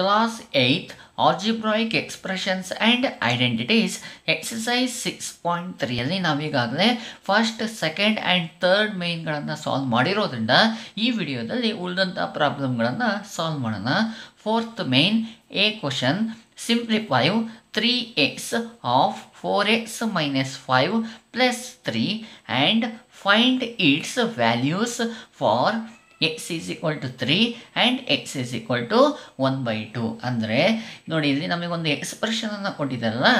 Class 8 algebraic expressions and identities exercise six point ತ್ರೀಯಲ್ಲಿ ನಾವೀಗಾಗಲೇ first second and third ಮೇನ್ಗಳನ್ನು solve ಮಾಡಿರೋದ್ರಿಂದ ಈ ವಿಡಿಯೋದಲ್ಲಿ ಉಳಿದಂಥ ಪ್ರಾಬ್ಲಮ್ಗಳನ್ನು ಸಾಲ್ವ್ ಮಾಡೋಣ fourth main equation simplify three x of four x minus five plus three and find its values for x is equal to three and x is equal to one by two ಅಂದರೆ ನೋಡಿ ಇಲ್ಲಿ ನಮಗೊಂದು ಎಕ್ಸ್ಪ್ರೆಷನನ್ನು ಕೊಟ್ಟಿದ್ದಾರಲ್ಲ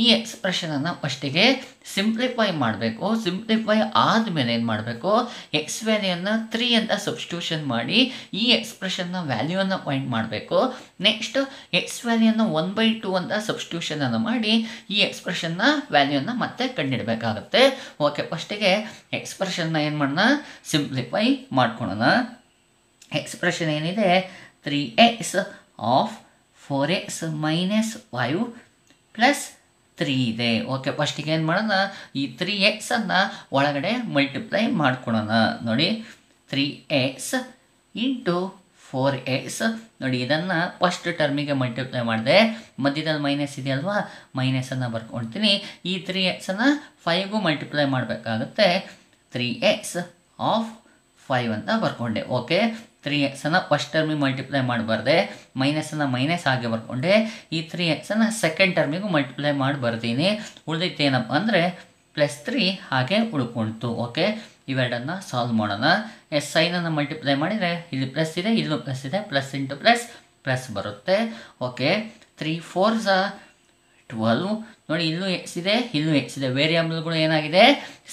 ಈ ಎಕ್ಸ್ಪ್ರೆಷನನ್ನು ಫಸ್ಟಿಗೆ simplify ಮಾಡಬೇಕು simplify ಆದಮೇಲೆ ಏನು ಮಾಡಬೇಕು ಎಕ್ಸ್ ಅನ್ನು ತ್ರೀ ಅಂತ ಸಬ್ಸ್ಟ್ಯೂಷನ್ ಮಾಡಿ ಈ ಎಕ್ಸ್ಪ್ರೆಷನ್ನ ವ್ಯಾಲ್ಯೂ ಅನ್ನು ಪಾಯಿಂಟ್ ಮಾಡಬೇಕು ನೆಕ್ಸ್ಟ್ ಎಕ್ಸ್ ವ್ಯಾಲ್ಯೂನ ಒನ್ ಬೈ ಟು ಅಂತ ಸಬ್ಸ್ಟ್ಯೂಷನನ್ನು ಮಾಡಿ ಈ ಎಕ್ಸ್ಪ್ರೆಷನ್ನ ವ್ಯಾಲ್ಯೂನ ಮತ್ತೆ ಕಂಡಿಡಬೇಕಾಗುತ್ತೆ ಓಕೆ ಫಸ್ಟಿಗೆ ಎಕ್ಸ್ಪ್ರೆಷನ್ನ ಏನು ಮಾಡೋಣ ಸಿಂಪ್ಲಿಫೈ ಮಾಡ್ಕೊಳೋಣ ಎಕ್ಸ್ಪ್ರೆಷನ್ ಏನಿದೆ three x of four x minus five plus three ಇದೆ ಓಕೆ ಫಸ್ಟಿಗೆ ಏನು ಮಾಡೋಣ ಈ ತ್ರೀ ಎಕ್ಸನ್ನು ಒಳಗಡೆ ಮಲ್ಟಿಪ್ಲೈ ಮಾಡ್ಕೊಳೋಣ ನೋಡಿ three x into four x ನೋಡಿ ಇದನ್ನು ಫಸ್ಟ್ ಟರ್ಮಿಗೆ ಮಲ್ಟಿಪ್ಲೈ ಮಾಡಿದೆ ಮಧ್ಯದಲ್ಲಿ ಮೈನಸ್ ಇದೆಯಲ್ವಾ ಮೈನಸನ್ನು ಬರ್ಕೊಳ್ತೀನಿ ಈ ತ್ರೀ ಎಕ್ಸನ್ನು ಫೈವ್ಗೂ ಮಲ್ಟಿಪ್ಲೈ ಮಾಡಬೇಕಾಗುತ್ತೆ ತ್ರೀ ಎಕ್ಸ್ ಆಫ್ ಫೈವ್ ಅಂತ ಬರ್ಕೊಂಡೆ ಓಕೆ ತ್ರೀ ಎಕ್ಸನ್ನು ಫಸ್ಟ್ ಟರ್ಮಿಗೆ ಮಲ್ಟಿಪ್ಲೈ ಮಾಡಬಾರ್ದೆ ಮೈನಸನ್ನು ಮೈನಸ್ ಆಗಿ ಬರ್ಕೊಂಡೆ ಈ ತ್ರೀ ಎಕ್ಸನ್ನು ಸೆಕೆಂಡ್ ಟರ್ಮಿಗೂ ಮಲ್ಟಿಪ್ಲೈ ಮಾಡಿ ಬರ್ತೀನಿ ಉಳಿದಿತ್ತೇನಪ್ಪ ಅಂದರೆ ಪ್ಲಸ್ ತ್ರೀ ಹಾಗೆ ಉಳ್ಕೊಳ್ತು ಓಕೆ ಇವೆರಡನ್ನು ಸಾಲ್ವ್ ಮಾಡೋಣ ಎಸ್ ಸೈನನ್ನು ಮಲ್ಟಿಪ್ಲೈ ಮಾಡಿದರೆ ಇಲ್ಲಿ ಪ್ಲಸ್ ಇದೆ ಇಲ್ಲೂ ಪ್ಲಸ್ ಇದೆ ಪ್ಲಸ್ ಇಂಟು ಪ್ಲಸ್ ಪ್ಲಸ್ ಬರುತ್ತೆ ಓಕೆ ತ್ರೀ ಫೋರ್ ಸ ಟ್ವೆಲ್ವ್ ನೋಡಿ ಇಲ್ಲೂ ಎಕ್ಸ್ ಇದೆ ಇಲ್ಲೂ ಎಕ್ಸ್ ಇದೆ ವೇರಿಯಬಲ್ಗಳು ಏನಾಗಿದೆ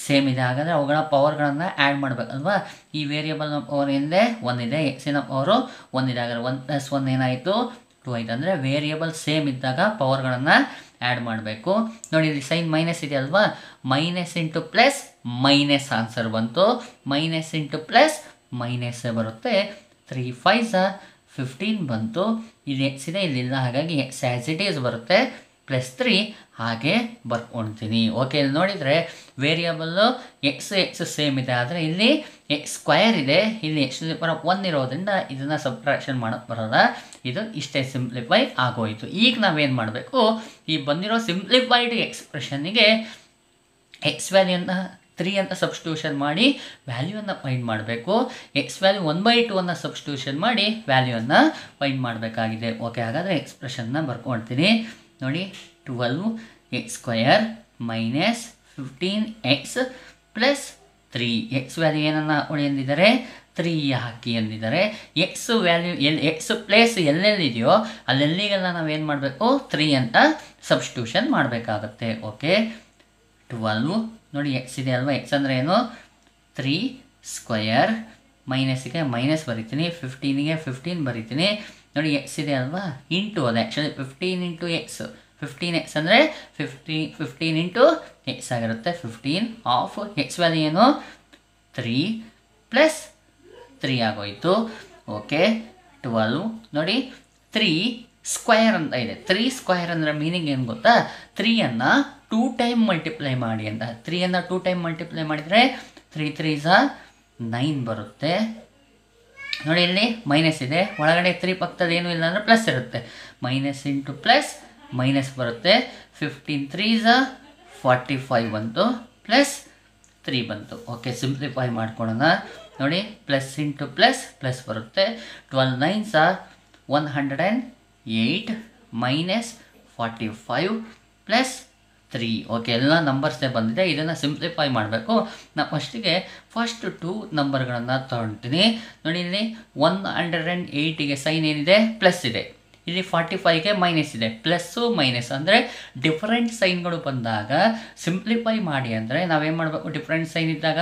ಸೇಮ್ ಇದೆ ಹಾಗಾದರೆ ಅವುಗಳ ಪವರ್ಗಳನ್ನು ಆ್ಯಡ್ ಮಾಡಬೇಕಲ್ವಾ ಈ ವೇರಿಯಬಲ್ನ ಪವರ್ ಏನಿದೆ ಒನ್ ಒಂದಿದೆ ಎಕ್ಸಿನ ಪವರು ಒಂದಿದೆ ಹಾಗಾದ್ರೆ ಒನ್ ಪ್ಲಸ್ ಒನ್ ಏನಾಯಿತು ಟು ಆಯಿತು ಅಂದರೆ ವೇರಿಯಬಲ್ ಸೇಮ್ ಇದ್ದಾಗ ಪವರ್ಗಳನ್ನು ಆ್ಯಡ್ ಮಾಡಬೇಕು ನೋಡಿ ಇಲ್ಲಿ ಸೈನ್ ಮೈನಸ್ ಇದೆ ಅಲ್ವಾ minus into plus minus answer ಬಂತು ಮೈನಸ್ ಇಂಟು ಪ್ಲಸ್ ಮೈನಸ್ ಬರುತ್ತೆ ತ್ರೀ ಫೈಸ ಫಿಫ್ಟೀನ್ ಬಂತು ಇಲ್ಲಿ ಇದೆ ಇಲ್ಲಿಲ್ಲ ಹಾಗಾಗಿ ಎಕ್ಸ್ ಇಸ್ ಬರುತ್ತೆ ಪ್ಲಸ್ ತ್ರೀ ಹಾಗೆ ಬರ್ಕೊಳ್ತೀನಿ ಓಕೆ ಇಲ್ಲಿ ನೋಡಿದರೆ ವೇರಿಯಬಲ್ಲು ಎಕ್ಸ್ ಎಕ್ಸ್ ಸೇಮ್ ಇದೆ ಆದರೆ ಇಲ್ಲಿ ಸ್ಕ್ವಯರ್ ಇದೆ ಇಲ್ಲಿ ಎಕ್ಸ್ ಪವರ್ ಒನ್ ಇರೋದ್ರಿಂದ ಇದನ್ನು ಸಬ್ಟ್ರಾಕ್ಷನ್ ಮಾಡೋಕ್ಕೆ ಬರೋಲ್ಲ ಇದು ಇಷ್ಟೇ ಸಿಂಪ್ಲಿಫೈ ಆಗೋಯಿತು ಈಗ ನಾವೇನು ಮಾಡಬೇಕು ಈ ಬಂದಿರೋ ಸಿಂಪ್ಲಿಫೈಡ್ ಎಕ್ಸ್ಪ್ರೆಷನ್ನಿಗೆ ಎಕ್ಸ್ ವ್ಯಾಲ್ಯೂನ ತ್ರೀ ಅಂತ ಸಬ್ಸ್ಟ್ಯೂಷನ್ ಮಾಡಿ ವ್ಯಾಲ್ಯೂವನ್ನು ಫೈಂಡ್ ಮಾಡಬೇಕು x value one by two ಅನ್ನು ಸಬ್ಸ್ಟ್ಯೂಷನ್ ಮಾಡಿ ವ್ಯಾಲ್ಯೂವನ್ನು ಫೈಂಡ್ ಮಾಡಬೇಕಾಗಿದೆ ಓಕೆ ಹಾಗಾದರೆ ಎಕ್ಸ್ಪ್ರೆಷನ್ನ ಬರ್ಕೊಳ್ತೀನಿ ನೋಡಿ twelve x square minus fifteen x plus three x value ಏನನ್ನು ಹೊಳೆ ಎಂದಿದ್ದಾರೆ ತ್ರೀ ಹಾಕಿ ಎಂದಿದ್ದಾರೆ ಎಕ್ಸ್ ವ್ಯಾಲ್ಯೂ ಎಲ್ಲಿ ಎಕ್ಸ್ ಪ್ಲೇಸ್ ಎಲ್ಲೆಲ್ಲಿದೆಯೋ ಅಲ್ಲೆಲ್ಲಿಗೆಲ್ಲ ನಾವೇನು ಮಾಡಬೇಕು ತ್ರೀ ಅಂತ ಸಬ್ಸ್ಟ್ಯೂಷನ್ ಮಾಡಬೇಕಾಗತ್ತೆ ಓಕೆ ಟ್ವೆಲ್ವ್ ನೋಡಿ ಎಕ್ಸ್ ಇದೆ ಅಲ್ವಾ ಎಕ್ಸ್ ಅಂದರೆ ಏನು ತ್ರೀ ಸ್ಕ್ವಯರ್ ಮೈನಸ್ಗೆ ಮೈನಸ್ ಬರಿತೀನಿ ಫಿಫ್ಟೀನಿಗೆ ಫಿಫ್ಟೀನ್ ಬರಿತೀನಿ ನೋಡಿ ಎಕ್ಸ್ ಇದೆ ಅಲ್ವಾ ಇಂಟು ಅದು actually fifteen into x fifteen x ಅಂದರೆ ಫಿಫ್ಟೀನ್ ಫಿಫ್ಟೀನ್ ಇಂಟು ಎಕ್ಸ್ ಆಗಿರುತ್ತೆ ಫಿಫ್ಟೀನ್ ಆಫ್ ಎಕ್ಸ್ ವ್ಯಾಲ್ ಏನು ತ್ರೀ ಪ್ಲಸ್ ತ್ರೀ ಆಗೋಯಿತು ಓಕೆ ಟ್ವೆಲ್ವ್ ನೋಡಿ ತ್ರೀ ಸ್ಕ್ವಯರ್ ಅಂತ ಇದೆ ತ್ರೀ ಸ್ಕ್ವಯರ್ ಅಂದರೆ ಮೀನಿಂಗ್ ಏನು ಗೊತ್ತಾ ತ್ರೀಯನ್ನು ಟೂ ಟೈಮ್ ಮಲ್ಟಿಪ್ಲೈ ಮಾಡಿ ಅಂತ ತ್ರೀಯನ್ನು ಟೂ ಟೈಮ್ ಮಲ್ಟಿಪ್ಲೈ ಮಾಡಿದರೆ ತ್ರೀ ತ್ರೀ ಸ ನೈನ್ ಬರುತ್ತೆ ನೋಡಿ ಇಲ್ಲಿ ಮೈನಸ್ ಇದೆ ಒಳಗಡೆ ತ್ರೀ ಪಕ್ಕದೇನು ಇಲ್ಲ ಅಂದರೆ ಪ್ಲಸ್ ಇರುತ್ತೆ ಮೈನಸ್ ಇಂಟು ಪ್ಲಸ್ ಮೈನಸ್ ಬರುತ್ತೆ ಫಿಫ್ಟೀನ್ ತ್ರೀ ಫಾರ್ಟಿ ಫೈವ್ ಬಂತು ಪ್ಲಸ್ ತ್ರೀ ಬಂತು ಓಕೆ ಸಿಂಪ್ಲಿಫೈ ಮಾಡ್ಕೊಳೋಣ ನೋಡಿ ಪ್ಲಸ್ ಇಂಟು ಪ್ಲಸ್ ಪ್ಲಸ್ ಬರುತ್ತೆ twelve nine one hundred and eight minus forty five plus three okay ಎಲ್ಲ ನಂಬರ್ಸೇ ಬಂದಿದೆ ಇದನ್ನು ಸಿಂಪ್ಲಿಫೈ ಮಾಡಬೇಕು ನಾ ಫಸ್ಟಿಗೆ ಫಸ್ಟ್ ಟೂ ನಂಬರ್ಗಳನ್ನು ತೊಗೊಳ್ತೀನಿ ನೋಡಿ ಇಲ್ಲಿ ಒನ್ ಹಂಡ್ರೆಡ್ ಆ್ಯಂಡ್ ಏಯ್ಟಿಗೆ ಸೈನ್ ಏನಿದೆ ಪ್ಲಸ್ ಇದೆ ಇಲ್ಲಿ ಫಾರ್ಟಿ ಫೈವ್ಗೆ ಮೈನಸ್ ಇದೆ ಪ್ಲಸ್ಸು ಮೈನಸ್ ಅಂದರೆ ಡಿಫ್ರೆಂಟ್ ಸೈನ್ಗಳು ಬಂದಾಗ ಸಿಂಪ್ಲಿಫೈ ಮಾಡಿ ಅಂದರೆ ನಾವೇನು ಮಾಡಬೇಕು ಡಿಫ್ರೆಂಟ್ ಸೈನ್ ಇದ್ದಾಗ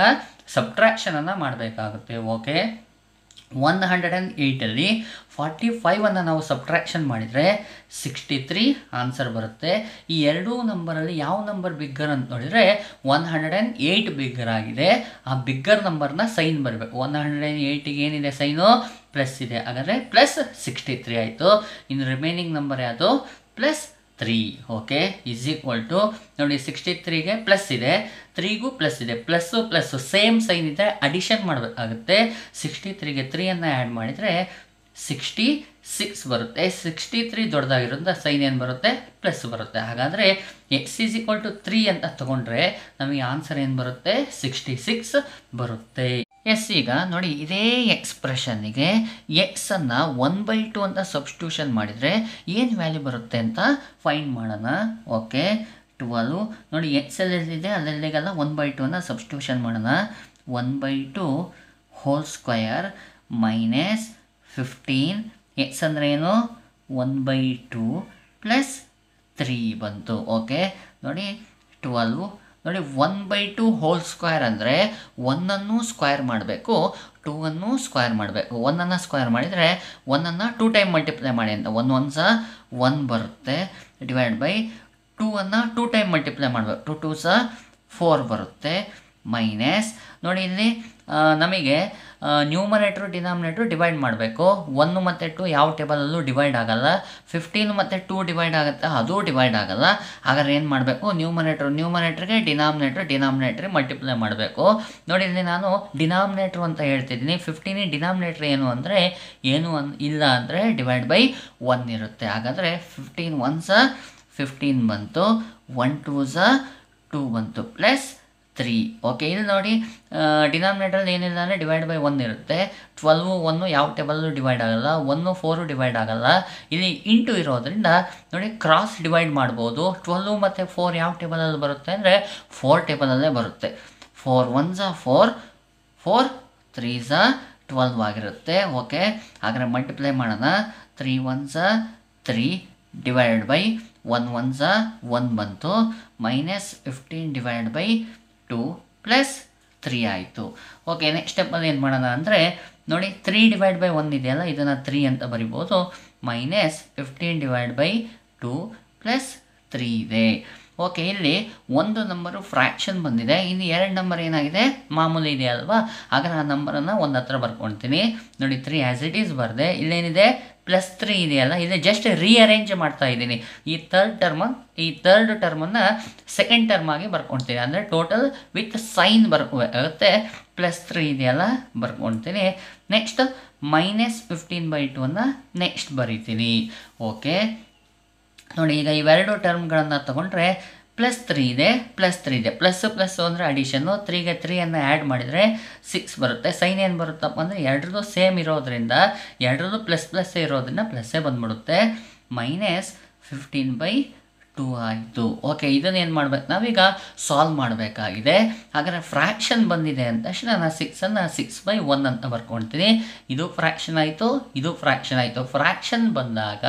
ಸಬ್ಟ್ರಾಕ್ಷನನ್ನು ಮಾಡಬೇಕಾಗುತ್ತೆ ಓಕೆ ಒನ್ ಹಂಡ್ರೆಡ್ ಆ್ಯಂಡ್ ಏಯ್ಟಲ್ಲಿ ಫಾರ್ಟಿ ಫೈವನ್ನು ನಾವು ಸಬ್ಟ್ರಾಕ್ಷನ್ ಮಾಡಿದರೆ ಸಿಕ್ಸ್ಟಿ ತ್ರೀ ಆನ್ಸರ್ ಬರುತ್ತೆ ಈ ಎರಡೂ ನಂಬರಲ್ಲಿ ಯಾವ ನಂಬರ್ ಬಿಗ್ಗರ್ ಅಂತ ನೋಡಿದರೆ one hundred and eight bigger ಆಗಿದೆ ಆ ಬಿಗ್ಗರ್ ನಂಬರ್ನ ಸೈನ್ ಬರಬೇಕು ಒನ್ ಹಂಡ್ರೆಡ್ ಆ್ಯಂಡ್ ಏಯ್ಟಿಗೆ ಏನಿದೆ ಸೈನು ಪ್ಲಸ್ ಇದೆ ಹಾಗಾದರೆ ಪ್ಲಸ್ ಸಿಕ್ಸ್ಟಿ ತ್ರೀ ಆಯಿತು ಇನ್ನು ರಿಮೈನಿಂಗ್ ನಂಬರ್ ಯಾವುದು plus three okay is equal to ನೋಡಿ ಸಿಕ್ಸ್ಟಿ ತ್ರೀಗೆ ಪ್ಲಸ್ ಇದೆ ತ್ರೀಗೂ ಪ್ಲಸ್ ಇದೆ ಪ್ಲಸ್ಸು ಪ್ಲಸ್ಸು ಸೇಮ್ ಸೈನ್ ಇದ್ದರೆ ಅಡಿಷನ್ ಮಾಡಬೇಕಾಗುತ್ತೆ ಸಿಕ್ಸ್ಟಿ ತ್ರೀಗೆ ತ್ರೀಯನ್ನು ಆ್ಯಡ್ ಮಾಡಿದರೆ ಸಿಕ್ಸ್ಟಿ ಸಿಕ್ಸ್ ಬರುತ್ತೆ ಸಿಕ್ಸ್ಟಿ ತ್ರೀ ದೊಡ್ಡದಾಗಿರೋದ್ರಿಂದ ಸೈನ್ ಏನು ಬರುತ್ತೆ ಪ್ಲಸ್ ಬರುತ್ತೆ ಹಾಗಾದರೆ x is equal to three ಅಂತ ತೊಗೊಂಡ್ರೆ ನಮಗೆ ಆನ್ಸರ್ ಏನು ಬರುತ್ತೆ ಸಿಕ್ಸ್ಟಿ ಸಿಕ್ಸ್ ಬರುತ್ತೆ ಎಸ್ ಈಗ ನೋಡಿ ಇದೇ ಎಕ್ಸ್ಪ್ರೆಷನ್ನಿಗೆ ಎಕ್ಸನ್ನು ಒನ್ ಬೈ ಟು ಅಂತ ಸಬ್ಸ್ಟ್ಯೂಷನ್ ಮಾಡಿದರೆ ಏನು ವ್ಯಾಲ್ಯೂ ಬರುತ್ತೆ ಅಂತ ಫೈಂಡ್ ಮಾಡೋಣ ಓಕೆ ಟ್ವೆಲ್ ನೋಡಿ ಎಕ್ಸ್ ಎಲ್ಲೆಲ್ಲಿದೆ ಅಲ್ಲೆಲ್ಲಿಗೆಲ್ಲ ಒನ್ ಬೈ ಟು ಅನ್ನು ಸಬ್ಸ್ಟ್ಯೂಷನ್ ಮಾಡೋಣ one by two whole square minus fifteen x ಅಂದರೆ ಏನು one by two plus three ಬಂತು ಓಕೆ ನೋಡಿ ಟ್ವೆಲ್ವ್ ನೋಡಿ one by two whole square ಅಂದರೆ ಒನ್ನನ್ನು ಸ್ಕ್ವೇರ್ ಮಾಡಬೇಕು ಟೂವನ್ನು ಅನ್ನು ಸ್ಕ್ವೇರ್ ಮಾಡಬೇಕು ಒನ್ನನ್ನು ಸ್ಕ್ವೇರ್ ಮಾಡಿದರೆ ಒನ್ನನ್ನು ಟೂ ಟೈಮ್ ಮಲ್ಟಿಪ್ಲೈ ಮಾಡಿ ಅಂತ ಒನ್ ಒನ್ ಸಹ ಒನ್ ಬರುತ್ತೆ ಡಿವೈಡ್ ಬೈ ಟೂ ಅನ್ನು ಟೂ ಟೈಮ್ ಮಲ್ಟಿಪ್ಲೈ ಮಾಡಬೇಕು ಟು ಟೂ ಸಹ ಫೋರ್ ಬರುತ್ತೆ ಮೈನಸ್ ನೋಡಿ ಇಲ್ಲಿ ನಮಗೆ ನ್ಯೂಮರೇಟ್ರು ಡಿನಾಮಿನೇಟ್ರು ಡಿವೈಡ್ ಮಾಡಬೇಕು ಒಂದು ಮತ್ತು ಟು ಯಾವ ಟೇಬಲಲ್ಲೂ ಡಿವೈಡ್ ಆಗಲ್ಲ ಫಿಫ್ಟೀನ್ ಮತ್ತು ಟೂ ಡಿವೈಡ್ ಆಗುತ್ತೆ ಅದು ಡಿವೈಡ್ ಆಗಲ್ಲ ಹಾಗಾದ್ರೆ ಏನು ಮಾಡಬೇಕು ನ್ಯೂಮರೇಟ್ರು ನ್ಯೂಮರೇಟ್ರಿಗೆ ಡಿನಾಮಿನೇಟ್ರು ಡಿನಾಮಿನೇಟ್ರಿಗೆ ಮಲ್ಟಿಪ್ಲೈ ಮಾಡಬೇಕು ನೋಡಿ ಇಲ್ಲಿ ನಾನು ಡಿನಾಮಿನೇಟ್ರು ಅಂತ ಹೇಳ್ತಿದ್ದೀನಿ ಫಿಫ್ಟೀನಿ ಡಿನಾಮಿನೇಟ್ರ್ ಏನು ಅಂದರೆ ಏನು ಅನ್ ಇಲ್ಲ ಅಂದರೆ ಡಿವೈಡ್ ಬೈ ಒನ್ ಇರುತ್ತೆ ಹಾಗಾದರೆ ಫಿಫ್ಟೀನ್ ಒನ್ಸ ಫಿಫ್ಟೀನ್ ಬಂತು ಒನ್ ಟೂ ಸ ಟೂ ಬಂತು ಪ್ಲಸ್ ತ್ರೀ ಓಕೆ ಇದು ನೋಡಿ ಡಿನಾಮಿನೇಟ್ರಲ್ಲಿ ಏನಿಲ್ಲ ಅಂದರೆ ಡಿವೈಡ್ ಬೈ ಒನ್ ಇರುತ್ತೆ ಟ್ವೆಲ್ವು ಒನ್ನು ಯಾವ ಟೇಬಲ್ಲು ಡಿವೈಡ್ ಆಗಲ್ಲ ಒನ್ನು ಫೋರು ಡಿವೈಡ್ ಆಗಲ್ಲ ಇಲ್ಲಿ ಇಂಟು ಇರೋದರಿಂದ ನೋಡಿ ಕ್ರಾಸ್ ಡಿವೈಡ್ ಮಾಡ್ಬೋದು ಟ್ವೆಲ್ವು ಮತ್ತು ಫೋರ್ ಯಾವ ಟೇಬಲಲ್ಲಿ ಬರುತ್ತೆ ಅಂದರೆ ಫೋರ್ ಟೇಬಲಲ್ಲೇ ಬರುತ್ತೆ ಫೋರ್ ಒನ್ ಝ ಫೋರ್ ಫೋರ್ ತ್ರೀ ಝ ಟ್ವೆಲ್ವ್ ಆಗಿರುತ್ತೆ ಓಕೆ ಹಾಗಾದರೆ ಮಲ್ಟಿಪ್ಲೈ ಮಾಡೋಣ ತ್ರೀ ಒನ್ ಝ three divide by one one ಝ ಒನ್ ಬಂತು minus fifteen divide by two plus three ಆಯಿತು ಓಕೆ ನೆಕ್ಸ್ಟ್ ಸ್ಟೆಪ್ಪಲ್ಲಿ ಏನು ಮಾಡೋಣ ಅಂದರೆ ನೋಡಿ ತ್ರೀ ಡಿವೈಡ್ ಬೈ ಒನ್ ಇದೆಯಲ್ಲ ಇದನ್ನು ತ್ರೀ ಅಂತ ಬರಿಬೋದು minus fifteen divide by two plus three ಇದೆ ಓಕೆ ಇಲ್ಲಿ ಒಂದು ನಂಬರು ಫ್ರ್ಯಾಕ್ಷನ್ ಬಂದಿದೆ ಇನ್ನು ಎರಡು ನಂಬರ್ ಏನಾಗಿದೆ ಮಾಮೂಲಿ ಇದೆ ಅಲ್ವಾ ಆಗ ಆ ನಂಬರನ್ನು ಒಂದು ಹತ್ರ ಬರ್ಕೊಳ್ತೀನಿ ನೋಡಿ ತ್ರೀ ಆ್ಯಸ್ ಇಟ್ ಈಸ್ ಬರದೆ ಇಲ್ಲೇನಿದೆ ಪ್ಲಸ್ ತ್ರೀ ಇದೆಯಲ್ಲ ಇಲ್ಲಿ ಜಸ್ಟ್ ರೀಅರೇಂಜ್ ಮಾಡ್ತಾ ಇದ್ದೀನಿ ಈ ಥರ್ಡ್ ಟರ್ಮ್ ಈ ಥರ್ಡ್ ಟರ್ಮನ್ನು ಸೆಕೆಂಡ್ ಟರ್ಮ್ ಆಗಿ ಬರ್ಕೊಳ್ತೀನಿ ಅಂದರೆ ಟೋಟಲ್ ವಿತ್ ಸೈನ್ ಬರ್ಕೋಬೇಕಾಗುತ್ತೆ ಪ್ಲಸ್ ತ್ರೀ ಇದೆಯಲ್ಲ ಬರ್ಕೊಳ್ತೀನಿ ನೆಕ್ಸ್ಟ್ ಮೈನಸ್ ಫಿಫ್ಟೀನ್ ಬೈ ಟೂನ ನೆಕ್ಸ್ಟ್ ಬರೀತೀನಿ ಓಕೆ ನೋಡಿ ಈಗ ಇವೆರಡು ಟರ್ಮ್ಗಳನ್ನು ತೊಗೊಂಡ್ರೆ ಪ್ಲಸ್ ತ್ರೀ ಇದೆ ಪ್ಲಸ್ ತ್ರೀ ಇದೆ ಪ್ಲಸ್ಸು ಪ್ಲಸ್ಸು ಅಂದರೆ ಅಡಿಷನ್ನು ತ್ರೀಗೆ ತ್ರೀಯನ್ನು ಆ್ಯಡ್ ಮಾಡಿದರೆ ಸಿಕ್ಸ್ ಬರುತ್ತೆ ಸೈನ್ ಏನು ಬರುತ್ತಪ್ಪ ಅಂದರೆ ಎರಡರದ್ದು ಸೇಮ್ ಇರೋದರಿಂದ ಎರಡರದ್ದು ಪ್ಲಸ್ ಪ್ಲಸ್ಸೇ ಇರೋದರಿಂದ ಪ್ಲಸ್ಸೇ ಬಂದ್ಬಿಡುತ್ತೆ ಮೈನಸ್ ಫಿಫ್ಟೀನ್ ಬೈ ಟು ಆಯಿತು ಓಕೆ ಇದನ್ನೇನು ಮಾಡ್ಬೇಕು ನಾವೀಗ ಸಾಲ್ವ್ ಮಾಡಬೇಕಾಗಿದೆ ಹಾಗಾದರೆ ಫ್ರ್ಯಾಕ್ಷನ್ ಬಂದಿದೆ ಅಂತ ತಕ್ಷಣ ನಾನು ಸಿಕ್ಸನ್ನು ಸಿಕ್ಸ್ ಬೈ ಒನ್ ಅಂತ ಬರ್ಕೊಳ್ತೀನಿ ಇದು ಫ್ರ್ಯಾಕ್ಷನ್ ಆಯಿತು ಇದು ಫ್ರ್ಯಾಕ್ಷನ್ ಆಯಿತು ಫ್ರ್ಯಾಕ್ಷನ್ ಬಂದಾಗ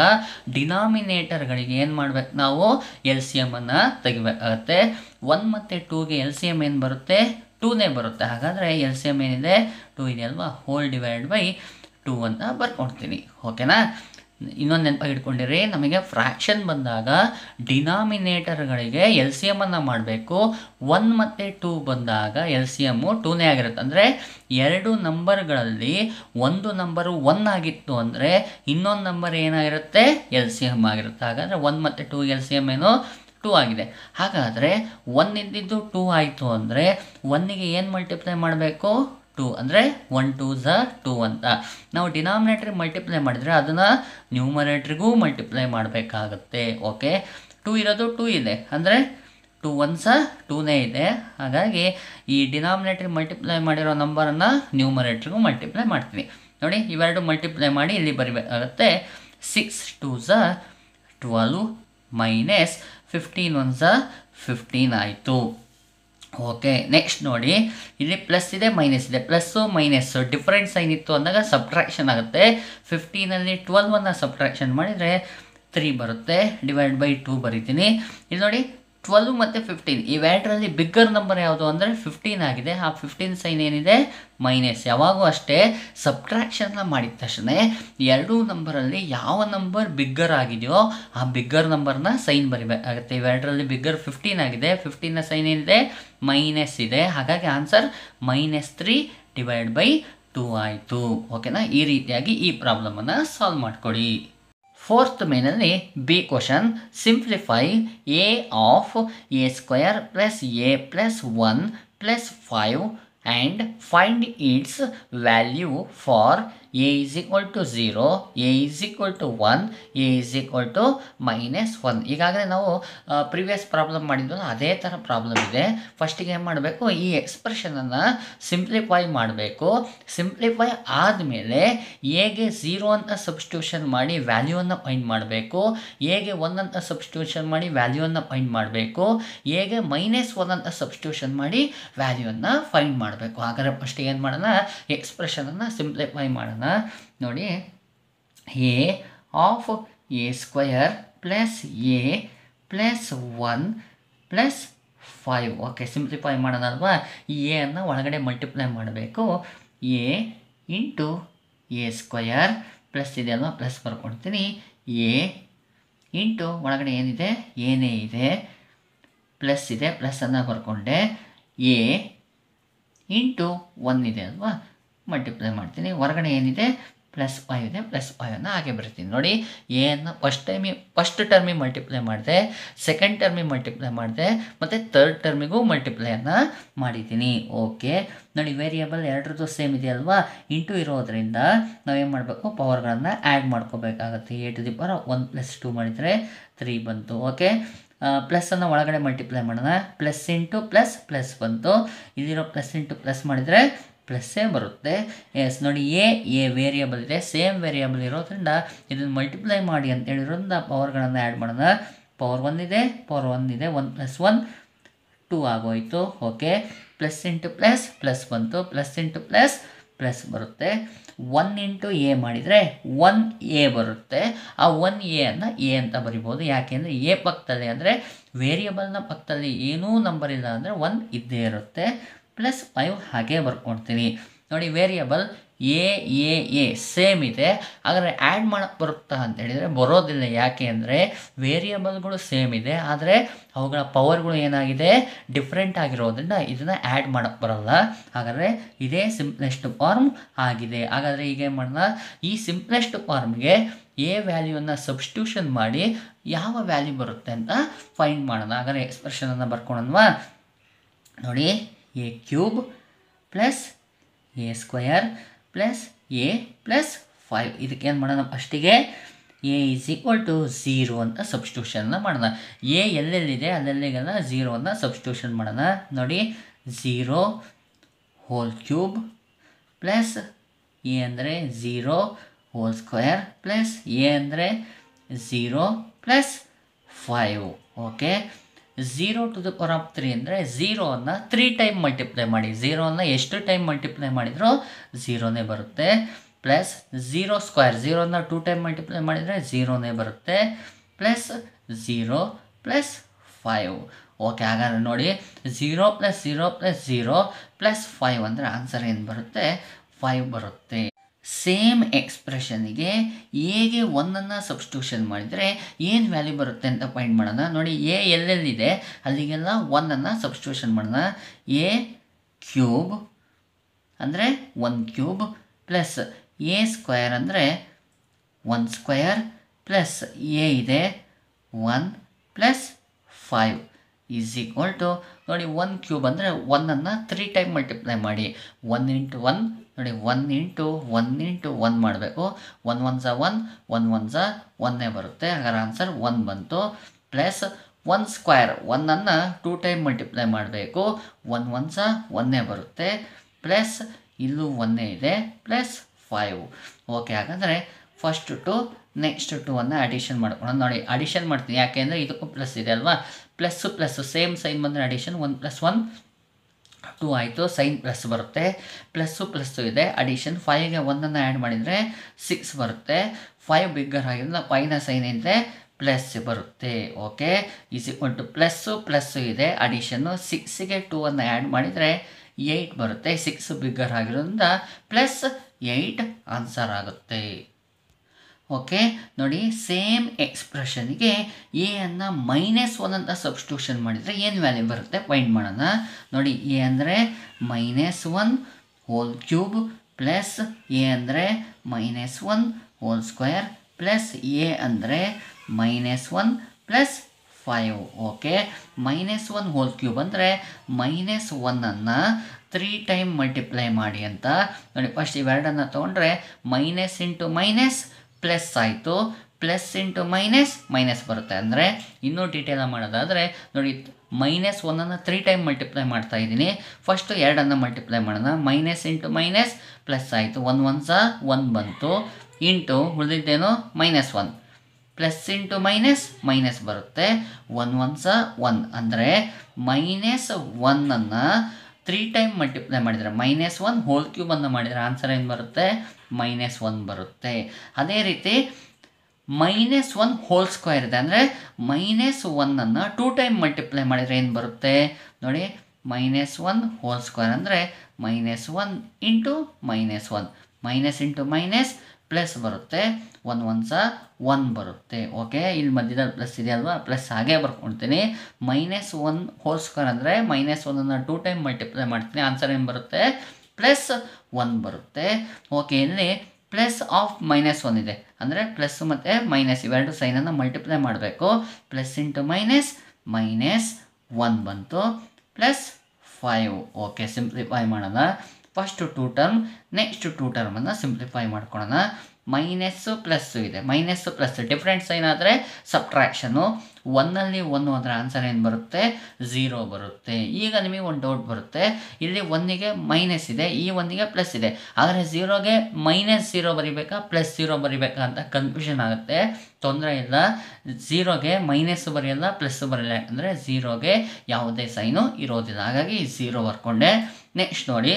ಡಿನಾಮಿನೇಟರ್ಗಳಿಗೆ ಏನು ಮಾಡ್ಬೇಕು ನಾವು ಎಲ್ ಸಿ ಎಮನ್ನು ತೆಗಿಬೇಕಾಗತ್ತೆ ಒನ್ ಮತ್ತು ಟೂಗೆ ಎಲ್ ಸಿ ಎಮ್ ಏನು ಬರುತ್ತೆ ಟೂನೇ ಬರುತ್ತೆ ಹಾಗಾದರೆ ಎಲ್ ಸಿ ಎಮ್ ಏನಿದೆ ಟೂ ಇದೆ ಅಲ್ವಾ ಹೋಲ್ ಡಿವೈಡ್ ಬೈ ಟೂ ಅಂತ ಬರ್ಕೊಳ್ತೀನಿ ಓಕೆನಾ ಇನ್ನೊಂದು ನೆನಪಾಗಿ ಇಟ್ಕೊಂಡಿರಿ ನಮಗೆ ಫ್ರ್ಯಾಕ್ಷನ್ ಬಂದಾಗ ಡಿನಾಮಿನೇಟರ್ಗಳಿಗೆ ಎಲ್ ಸಿ ಎಮನ್ನು ಮಾಡಬೇಕು ಒನ್ ಮತ್ತು ಟೂ ಬಂದಾಗ ಎಲ್ ಸಿ ಎಮ್ಮು ಟೂನೇ ಆಗಿರುತ್ತೆ ಅಂದರೆ ಎರಡು ನಂಬರ್ಗಳಲ್ಲಿ ಒಂದು ನಂಬರು ಒನ್ ಆಗಿತ್ತು ಅಂದರೆ ಇನ್ನೊಂದು ನಂಬರ್ ಏನಾಗಿರುತ್ತೆ ಎಲ್ ಸಿ ಎಮ್ ಆಗಿರುತ್ತೆ ಹಾಗಾದರೆ ಒನ್ ಮತ್ತು ಟೂ ಎಲ್ ಸಿ ಎಮ್ ಏನು ಟೂ ಆಗಿದೆ ಹಾಗಾದರೆ ಒನ್ ಇದ್ದಿದ್ದು ಟೂ ಆಯಿತು ಅಂದರೆ ಒನ್ನಿಗೆ ಏನು ಮಲ್ಟಿಪ್ಲೈ ಮಾಡಬೇಕು ಟು ಅಂದರೆ ಒನ್ ಟು ಝ ಟು ಅಂತ ನಾವು ಡಿನಾಮಿನೇಟ್ರಿಗೆ ಮಲ್ಟಿಪ್ಲೈ ಮಾಡಿದರೆ ಅದನ್ನು ನ್ಯೂಮರೇಟ್ರಿಗೂ ಮಲ್ಟಿಪ್ಲೈ ಮಾಡಬೇಕಾಗತ್ತೆ ಓಕೆ ಟೂ ಇರೋದು ಟೂ ಇದೆ ಅಂದರೆ ಟೂ ಒನ್ ಸಹ ಟೂನೇ ಇದೆ ಹಾಗಾಗಿ ಈ ಡಿನಾಮಿನೇಟ್ರಿಗೆ ಮಲ್ಟಿಪ್ಲೈ ಮಾಡಿರೋ ನಂಬರನ್ನು ನ್ಯೂಮರೇಟ್ರಿಗೂ ಮಲ್ಟಿಪ್ಲೈ ಮಾಡ್ತೀವಿ ನೋಡಿ ಇವೆರಡು ಮಲ್ಟಿಪ್ಲೈ ಮಾಡಿ ಇಲ್ಲಿ ಬರಬೇಕಾಗತ್ತೆ ಸಿಕ್ಸ್ ಟೂ ಝ twelve minus fifteen one fifteen ಆಯಿತು ಓಕೆ ನೆಕ್ಸ್ಟ್ ನೋಡಿ ಇಲ್ಲಿ ಪ್ಲಸ್ ಇದೆ ಮೈನಸ್ ಇದೆ ಪ್ಲಸ್ಸು ಮೈನಸ್ಸು ಡಿಫ್ರೆನ್ಸ್ ಏನಿತ್ತು ಅಂದಾಗ ಸಬ್ಟ್ರಾಕ್ಷನ್ ಆಗುತ್ತೆ ಫಿಫ್ಟೀನಲ್ಲಿ ಟ್ವೆಲ್ವನ್ನು ಸಬ್ಟ್ರಾಕ್ಷನ್ ಮಾಡಿದರೆ ತ್ರೀ ಬರುತ್ತೆ ಡಿವೈಡ್ ಬೈ ಟೂ ಬರಿತೀನಿ ಇಲ್ಲಿ ನೋಡಿ ಟ್ವೆಲ್ ಮತ್ತು ಫಿಫ್ಟೀನ್ ಇವೆರಡರಲ್ಲಿ ಬಿಗ್ಗರ್ ನಂಬರ್ ಯಾವುದು ಅಂದರೆ ಫಿಫ್ಟೀನ್ ಆಗಿದೆ ಆ ಫಿಫ್ಟೀನ್ ಸೈನ್ ಏನಿದೆ ಮೈನಸ್ ಯಾವಾಗೂ ಅಷ್ಟೇ ಸಬ್ಟ್ರಾಕ್ಷನ್ನ ಮಾಡಿದ ತಕ್ಷಣ ಎರಡೂ ನಂಬರಲ್ಲಿ ಯಾವ ನಂಬರ್ ಬಿಗ್ಗರ್ ಆಗಿದೆಯೋ ಆ ಬಿಗ್ಗರ್ ನಂಬರ್ನ ಸೈನ್ ಬರಿಬೇಕಾಗುತ್ತೆ ಇವೆರಡರಲ್ಲಿ ಬಿಗ್ಗರ್ ಫಿಫ್ಟೀನ್ ಆಗಿದೆ ಫಿಫ್ಟೀನ ಸೈನ್ ಏನಿದೆ ಮೈನಸ್ ಇದೆ ಹಾಗಾಗಿ answer minus three divide by two ಆಯಿತು ಓಕೆನಾ ಈ ರೀತಿಯಾಗಿ ಈ ಪ್ರಾಬ್ಲಮನ್ನು ಸಾಲ್ವ್ ಮಾಡಿಕೊಡಿ Fourth mainly B question simplify A of A square plus A plus 1 plus 5 and find its value for a is equal to zero a is equal to one a is equal to minus one ಈಗಾಗಲೇ ನಾವು previous problem ಮಾಡಿದ್ವಲ್ಲ ಅದೇ ಥರ problem ಇದೆ ಫಸ್ಟಿಗೆ ಏನು ಮಾಡಬೇಕು ಈ ಎಕ್ಸ್ಪ್ರೆಷನನ್ನು simplify ಮಾಡಬೇಕು ಸಿಂಪ್ಲಿಫೈ ಆದಮೇಲೆ ಹೇಗೆ ಝೀರೋ ಅಂತ ಸಬ್ಸ್ಟ್ಯೂಷನ್ ಮಾಡಿ ವ್ಯಾಲ್ಯೂವನ್ನು ಫೈಂಡ್ ಮಾಡಬೇಕು ಹೇಗೆ ಒನ್ ಅಂತ ಸಬ್ಸ್ಟ್ಯೂಷನ್ ಮಾಡಿ ವ್ಯಾಲ್ಯೂವನ್ನು ಫೈಂಡ್ ಮಾಡಬೇಕು ಹೇಗೆ ಮೈನಸ್ ಒನ್ ಅಂತ ಸಬ್ಸ್ಟ್ಯೂಷನ್ ಮಾಡಿ ವ್ಯಾಲ್ಯೂವನ್ನು ಫೈಂಡ್ ಮಾಡಬೇಕು ಹಾಗಾದರೆ ಫಸ್ಟಿಗೆ ಏನು ಮಾಡೋಣ ಎಕ್ಸ್ಪ್ರೆಷನನ್ನು ಸಿಂಪ್ಲಿಫೈ ಮಾಡೋಣ ಅದನ್ನು ನೋಡಿ a of a square plus a plus one plus five okay simplify ಮಾಡೋಣ ಈ ಎನ್ನು ಒಳಗಡೆ ಮಲ್ಟಿಪ್ಲೈ ಮಾಡಬೇಕು a into a square plus ಇದೆ ಅಲ್ವಾ ಪ್ಲಸ್ ಬರ್ಕೊಡ್ತೀನಿ ಎ ಇಂಟು ಒಳಗಡೆ ಏನಿದೆ ಏನೇ ಇದೆ ಪ್ಲಸ್ ಇದೆ ಪ್ಲಸ್ ಅನ್ನು ಬರ್ಕೊಂಡೆ ಎ ಇಂಟು ಒನ್ ಇದೆ ಅಲ್ವಾ ಮಲ್ಟಿಪ್ಲೈ ಮಾಡ್ತೀನಿ ಹೊರಗಡೆ ಏನಿದೆ ಪ್ಲಸ್ ವೈ ಇದೆ ಪ್ಲಸ್ ಅನ್ನು ಹಾಗೆ ಬರ್ತೀನಿ ನೋಡಿ ಏನು ಫಸ್ಟ್ ಟೈಮಿ ಫಸ್ಟ್ ಟರ್ಮಿಗೆ ಮಲ್ಟಿಪ್ಲೈ ಮಾಡಿದೆ ಸೆಕೆಂಡ್ ಟರ್ಮಿಗೆ ಮಲ್ಟಿಪ್ಲೈ ಮಾಡಿದೆ ಮತ್ತು ತರ್ಡ್ ಟರ್ಮಿಗೂ ಮಲ್ಟಿಪ್ಲೈಯನ್ನು ಮಾಡಿದ್ದೀನಿ ಓಕೆ ನೋಡಿ ವೇರಿಯೇಬಲ್ ಎರಡರದ್ದು ಸೇಮ್ ಇದೆಯಲ್ವಾ ಇಂಟು ಇರೋದರಿಂದ ನಾವೇನು ಮಾಡಬೇಕು ಪವರ್ಗಳನ್ನು ಆ್ಯಡ್ ಮಾಡ್ಕೋಬೇಕಾಗುತ್ತೆ a to the power one plus two ಮಾಡಿದರೆ ತ್ರೀ ಬಂತು ಓಕೆ ಪ್ಲಸ್ಸನ್ನು ಒಳಗಡೆ ಮಲ್ಟಿಪ್ಲೈ ಮಾಡೋಣ ಪ್ಲಸ್ ಇಂಟು ಪ್ಲಸ್ ಪ್ಲಸ್ ಬಂತು ಇಲ್ಲಿರೋ ಪ್ಲಸ್ ಇಂಟು ಪ್ಲಸ್ ಮಾಡಿದರೆ ಪ್ಲಸ್ಸೇ ಬರುತ್ತೆ ಎಸ್ ನೋಡಿ ಎ ಎ ವೇರಿಯಬಲ್ ಇದೆ ಸೇಮ್ ವೇರಿಯಬಲ್ ಇರೋದ್ರಿಂದ ಇದನ್ನು ಮಲ್ಟಿಪ್ಲೈ ಮಾಡಿ ಅಂತ ಹೇಳಿರೋದ್ರಿಂದ ಪವರ್ಗಳನ್ನು ಆ್ಯಡ್ ಮಾಡೋಣ ಪವರ್ ಒನ್ ಇದೆ ಪವರ್ ಒನ್ ಇದೆ ಒನ್ ಪ್ಲಸ್ ಒನ್ ಟೂ ಆಗೋಯಿತು okay plus into plus plus ಬಂತು ಪ್ಲಸ್ ಇಂಟು ಪ್ಲಸ್ ಪ್ಲಸ್ ಬರುತ್ತೆ ಒನ್ ಇಂಟು ಎ ಮಾಡಿದರೆ ಒನ್ ಎ ಬರುತ್ತೆ ಆ ಒನ್ ಎ ಅನ್ನು ಎ ಅಂತ ಬರಿಬೋದು ಯಾಕೆಂದರೆ ಎ ಪಕ್ಕದಲ್ಲಿ ಅಂದರೆ ವೇರಿಯಬಲ್ನ ಪಕ್ಕದಲ್ಲಿ ಏನೂ ನಂಬರ್ ಇಲ್ಲ ಅಂದರೆ ಒನ್ ಇದ್ದೇ ಇರುತ್ತೆ ಪ್ಲಸ್ ಫೈವ್ ಹಾಗೆ ಬರ್ಕೊಡ್ತೀನಿ ನೋಡಿ variable a a a same ಇದೆ ಆದರೆ ಆ್ಯಡ್ ಮಾಡೋಕ್ಕೆ ಬರುತ್ತಾ ಅಂತ ಹೇಳಿದರೆ ಬರೋದಿಲ್ಲ ಯಾಕೆ ಅಂದರೆ ವೇರಿಯಬಲ್ಗಳು ಸೇಮ್ ಇದೆ ಆದರೆ ಅವುಗಳ ಪವರ್ಗಳು ಏನಾಗಿದೆ ಡಿಫ್ರೆಂಟ್ ಆಗಿರೋದ್ರಿಂದ ಇದನ್ನು ಆ್ಯಡ್ ಮಾಡೋಕ್ಕೆ ಬರೋಲ್ಲ ಹಾಗಾದರೆ ಇದೇ ಸಿಂಪ್ಲೆಸ್ಟ್ ಫಾರ್ಮ್ ಆಗಿದೆ ಹಾಗಾದರೆ ಈಗ ಏನು ಮಾಡೋಣ ಈ ಸಿಂಪ್ಲೆಸ್ಟ್ ಫಾರ್ಮ್ಗೆ ಎ ವ್ಯಾಲ್ಯೂವನ್ನು ಸಬ್ಸ್ಟ್ಯೂಷನ್ ಮಾಡಿ ಯಾವ ವ್ಯಾಲ್ಯೂ ಬರುತ್ತೆ ಅಂತ ಫೈಂಡ್ ಮಾಡೋಣ ಹಾಗಾದರೆ ಎಕ್ಸ್ಪ್ರೆಷನನ್ನು ಬರ್ಕೊಳೋಣ ನೋಡಿ a cube plus a square plus a plus five ಇದಕ್ಕೇನು ಮಾಡೋಣ ಫಸ್ಟಿಗೆ a is equal to zero ಅಂತ ಸಬ್ಸ್ಟಿಟ್ಯೂಷನ್ನ ಮಾಡೋಣ ಎ ಎಲ್ಲೆಲ್ಲಿದೆ ಅಲ್ಲೆಲ್ಲಿಗೆಲ್ಲ ಝೀರೋನ ಸಬ್ಸ್ಟಿಟ್ಯೂಷನ್ ಮಾಡೋಣ ನೋಡಿ zero whole cube plus a ಅಂದರೆ zero whole square plus a ಅಂದರೆ zero plus five okay zero to the power of three ಅಂದರೆ ಝೀರೋವನ್ನು ತ್ರೀ ಟೈಮ್ ಮಲ್ಟಿಪ್ಲೈ ಮಾಡಿ ಝೀರೋವನ್ನು ಎಷ್ಟು ಟೈಮ್ ಮಲ್ಟಿಪ್ಲೈ ಮಾಡಿದರೂ ಝೀರೋನೇ ಬರುತ್ತೆ ಪ್ಲಸ್ ಝೀರೋ ಸ್ಕ್ವೇರ್ ಝೀರೋನ ಟೂ ಟೈಮ್ ಮಲ್ಟಿಪ್ಲೈ ಮಾಡಿದರೆ ಝೀರೋನೇ ಬರುತ್ತೆ plus zero plus five okay ಹಾಗಾದ್ರೆ ನೋಡಿ zero plus zero plus zero plus five ಅಂದರೆ ಆನ್ಸರ್ ಏನು ಬರುತ್ತೆ ಫೈವ್ ಬರುತ್ತೆ ಸೇಮ್ ಎಕ್ಸ್ಪ್ರೆಷನ್ನಿಗೆ ಎಗೆ ಒಂದನ್ನು ಸಬ್ಸ್ಟ್ಯೂಷನ್ ಮಾಡಿದರೆ ಏನು ವ್ಯಾಲ್ಯೂ ಬರುತ್ತೆ ಅಂತ ಫೈಂಡ್ ಮಾಡೋಣ ನೋಡಿ ಎ ಎಲ್ಲೆಲ್ಲಿದೆ ಅಲ್ಲಿಗೆಲ್ಲ ಒನ್ನನ್ನು ಸಬ್ಸ್ಟ್ಯೂಷನ್ ಮಾಡೋಣ ಎ ಕ್ಯೂಬ್ ಅಂದರೆ one cube plus a square ಅಂದರೆ ಒನ್ ಸ್ಕ್ವಯರ್ ಪ್ಲಸ್ ಎ ಇದೆ one plus five is equal to ನೋಡಿ ಒನ್ ಕ್ಯೂಬ್ ಅಂದರೆ ಒನ್ನನ್ನು ತ್ರೀ ಟೈಮ್ ಮಲ್ಟಿಪ್ಲೈ ಮಾಡಿ ಒನ್ ಇಂಟು ಒನ್ ನೋಡಿ one into one into one ಮಾಡಬೇಕು ಒನ್ ಒನ್ ಝ ಒನ್ ಒನ್ ಒನ್ ಝ ಒನ್ನೇ ಬರುತ್ತೆ ಹಾಗಾದ್ರೆ ಆನ್ಸರ್ ಒನ್ ಬಂತು ಪ್ಲಸ್ ಒನ್ ಸ್ಕ್ವಯರ್ ಒನ್ನನ್ನು ಟೂ ಟೈಮ್ ಮಲ್ಟಿಪ್ಲೈ ಮಾಡಬೇಕು ಒನ್ ಒನ್ ಝ ಒನ್ನೇ ಬರುತ್ತೆ ಪ್ಲಸ್ ಇಲ್ಲೂ ಒಂದೇ ಇದೆ ಪ್ಲಸ್ ಫೈವ್ ಓಕೆ ಹಾಗಂದರೆ ಫಸ್ಟ್ ಟು ನೆಕ್ಸ್ಟ್ ಟು ಅನ್ನು ಅಡಿಷನ್ ಮಾಡ್ಕೊಳ್ಳೋಣ ನೋಡಿ ಅಡಿಷನ್ ಮಾಡ್ತೀನಿ ಯಾಕೆಂದರೆ ಇದಕ್ಕೂ ಪ್ಲಸ್ ಇದೆ ಅಲ್ವಾ ಪ್ಲಸ್ಸು ಪ್ಲಸ್ಸು ಸೇಮ್ ಸೈನ್ ಬಂದರೆ addition one plus one two ಆಯಿತು ಸೈನ್ ಪ್ಲಸ್ ಬರುತ್ತೆ ಪ್ಲಸ್ಸು ಪ್ಲಸ್ಸು ಇದೆ ಅಡಿಷನ್ ಫೈವ್ಗೆ ಒಂದನ್ನು ಆ್ಯಡ್ ಮಾಡಿದರೆ ಸಿಕ್ಸ್ ಬರುತ್ತೆ ಫೈವ್ ಬಿಗ್ಗರ್ ಆಗಿರೋದ್ರಿಂದ ಫೈನ ಸೈನ್ ಏನಿದೆ ಪ್ಲಸ್ ಬರುತ್ತೆ okay is equal to plus plus ಇದೆ ಅಡಿಷನ್ನು ಸಿಕ್ಸಿಗೆ ಟೂ ಅನ್ನು ಆ್ಯಡ್ ಮಾಡಿದರೆ ಏಯ್ಟ್ ಬರುತ್ತೆ ಸಿಕ್ಸ್ ಬಿಗ್ಗರ್ ಆಗಿರೋದ್ರಿಂದ ಪ್ಲಸ್ ಏಯ್ಟ್ ಆನ್ಸರ್ ಆಗುತ್ತೆ ಓಕೆ ನೋಡಿ ಸೇಮ್ ಎಕ್ಸ್ಪ್ರೆಷನ್ಗೆ ಎ ಮೈನಸ್ ಒನ್ ಅಂತ ಸಬ್ಸ್ಟ್ಯೂಷನ್ ಮಾಡಿದರೆ ಏನು ವ್ಯಾಲ್ಯೂ ಬರುತ್ತೆ ಫೈಂಡ್ ಮಾಡೋಣ ನೋಡಿ ಎ ಅಂದರೆ minus one whole cube plus a ಅಂದರೆ minus one whole square plus a ಅಂದರೆ minus one plus five okay minus one whole cube ಅಂದರೆ ಮೈನಸ್ ಒನ್ನನ್ನು ತ್ರೀ ಟೈಮ್ ಮಲ್ಟಿಪ್ಲೈ ಮಾಡಿ ಅಂತ ನೋಡಿ ಫಸ್ಟ್ ಇವೆರಡನ್ನು ತೊಗೊಂಡ್ರೆ ಮೈನಸ್ ಇಂಟು ಮೈನಸ್ ಪ್ಲಸ್ ಆಯಿತು ಪ್ಲಸ್ ಇಂಟು ಮೈನಸ್ ಮೈನಸ್ ಬರುತ್ತೆ ಅಂದರೆ ಇನ್ನೂ ಡೀಟೇಲ ಮಾಡೋದಾದರೆ ನೋಡಿ ಮೈನಸ್ ಒಂದನ್ನು ತ್ರೀ ಟೈಮ್ ಮಲ್ಟಿಪ್ಲೈ ಮಾಡ್ತಾ ಇದ್ದೀನಿ ಫಸ್ಟು ಎರಡನ್ನು ಮಲ್ಟಿಪ್ಲೈ ಮಾಡೋಣ ಮೈನಸ್ ಇಂಟು ಮೈನಸ್ ಪ್ಲಸ್ ಆಯಿತು ಒನ್ ಒನ್ ಸಹ ಒನ್ ಬಂತು ಇಂಟು ಉಳಿದಿದ್ದೇನು minus one plus into minus minus ಬರುತ್ತೆ ಒನ್ ಒನ್ ಸಹ ಒನ್ ಅಂದರೆ ಮೈನಸ್ ಒನ್ನನ್ನು ತ್ರೀ ಟೈಮ್ ಮಲ್ಟಿಪ್ಲೈ ಮಾಡಿದರೆ ಮೈನಸ್ ಒನ್ ಹೋಲ್ ಕ್ಯೂಬನ್ನು ಮಾಡಿದರೆ ಆನ್ಸರ್ ಏನು ಬರುತ್ತೆ ಮೈನಸ್ ಒನ್ ಬರುತ್ತೆ ಅದೇ ರೀತಿ ಮೈನಸ್ ಒನ್ ಹೋಲ್ ಸ್ಕ್ವೇರ್ ಇದೆ ಅಂದರೆ ಮೈನಸ್ ಒನ್ನನ್ನು ಟೂ ಟೈಮ್ ಮಲ್ಟಿಪ್ಲೈ ಮಾಡಿದರೆ ಏನು ಬರುತ್ತೆ ನೋಡಿ ಮೈನಸ್ ಒನ್ ಹೋಲ್ ಸ್ಕ್ವೇರ್ ಅಂದರೆ minus one into minus one minus into minus plus ಬರುತ್ತೆ ಒಂದು ಒಂದು ಸಹ ಒನ್ ಬರುತ್ತೆ ಓಕೆ ಇಲ್ಲಿ ಮಧ್ಯದಲ್ಲಿ ಪ್ಲಸ್ ಇದೆ ಅಲ್ವಾ ಪ್ಲಸ್ ಹಾಗೆ ಬರ್ಕೊಳ್ತೀನಿ ಮೈನಸ್ ಒನ್ ಹೋಲ್ಸ್ಕರ್ ಅಂದರೆ ಮೈನಸ್ ಒಂದನ್ನು ಟೂ ಟೈಮ್ ಮಲ್ಟಿಪ್ಲೈ ಮಾಡ್ತೀನಿ ಆನ್ಸರ್ ಏನು ಬರುತ್ತೆ ಪ್ಲಸ್ ಒನ್ ಬರುತ್ತೆ ಓಕೆ ಇಲ್ಲಿ ಪ್ಲಸ್ ಆಫ್ ಮೈನಸ್ ಒನ್ ಇದೆ ಅಂದರೆ ಪ್ಲಸ್ ಮತ್ತು ಮೈನಸ್ ಇವೆರಡು ಸೈನನ್ನು ಮಲ್ಟಿಪ್ಲೈ ಮಾಡಬೇಕು plus into minus minus one ಬಂತು ಪ್ಲಸ್ ಫೈವ್ ಓಕೆ ಸಿಂಪ್ಲಿಫೈ ಮಾಡೋಣ first two term next two ಟರ್ಮನ್ನು ಸಿಂಪ್ಲಿಫೈ ಮಾಡ್ಕೊಳ್ಳೋಣ ಮೈನಸ್ಸು ಪ್ಲಸ್ಸು ಇದೆ ಮೈನಸ್ಸು ಪ್ಲಸ್ ಡಿಫ್ರೆನ್ಸ್ ಏನಾದರೆ ಸಬ್ಟ್ರಾಕ್ಷನ್ನು. ಒನ್ನಲ್ಲಿ ಒಂದು ಅದರ ಆನ್ಸರ್ ಏನು ಬರುತ್ತೆ ಝೀರೋ ಬರುತ್ತೆ ಈಗ ನಿಮಗೆ ಒಂದು ಡೌಟ್ ಬರುತ್ತೆ ಇಲ್ಲಿ ಒಂದಿಗೆ ಮೈನಸ್ ಇದೆ ಈ ಒಂದಿಗೆ ಪ್ಲಸ್ ಇದೆ ಆದರೆ ಝೀರೋಗೆ ಮೈನಸ್ ಝೀರೋ ಬರಿಬೇಕಾ ಪ್ಲಸ್ ಝೀರೋ ಬರಿಬೇಕಾ ಅಂತ ಕನ್ಫ್ಯೂಷನ್ ಆಗುತ್ತೆ ತೊಂದರೆ ಇಲ್ಲ ಝೀರೋಗೆ ಮೈನಸ್ಸು ಬರೆಯಲ್ಲ ಪ್ಲಸ್ಸು ಬರೆಯಲ್ಲ ಯಾಕಂದರೆ ಝೀರೋಗೆ ಯಾವುದೇ ಸೈನು ಇರೋದಿಲ್ಲ ಹಾಗಾಗಿ ಝೀರೋ ಬರ್ಕೊಂಡೆ ನೆಕ್ಸ್ಟ್ ನೋಡಿ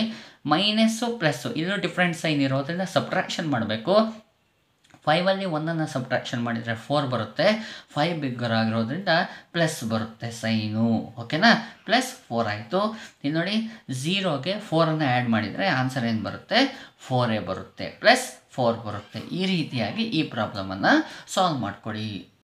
ಮೈನಸ್ಸು ಪ್ಲಸ್ಸು ಇಲ್ಲೂ ಡಿಫ್ರೆಂಟ್ ಸೈನ್ ಇರೋದ್ರಿಂದ ಸಬ್ಟ್ರಾಕ್ಷನ್ ಮಾಡಬೇಕು ಫೈವಲ್ಲಿ ಒಂದನ್ನು ಸಬ್ಟ್ರಾಕ್ಷನ್ ಮಾಡಿದರೆ ಫೋರ್ ಬರುತ್ತೆ ಫೈವ್ ಬಿಗ್ಗರ್ ಆಗಿರೋದ್ರಿಂದ ಪ್ಲಸ್ ಬರುತ್ತೆ ಸೈನು ಓಕೆನಾ ಪ್ಲಸ್ ಫೋರ್ ಆಯಿತು ಇಲ್ಲಿ ನೋಡಿ ಝೀರೋಗೆ ಫೋರನ್ನು ಆ್ಯಡ್ ಮಾಡಿದರೆ ಆನ್ಸರ್ ಏನು ಬರುತ್ತೆ ಫೋರೇ ಬರುತ್ತೆ ಪ್ಲಸ್ ಫೋರ್ ಬರುತ್ತೆ ಈ ರೀತಿಯಾಗಿ ಈ ಪ್ರಾಬ್ಲಮನ್ನು ಸಾಲ್ವ್ ಮಾಡಿಕೊಡಿ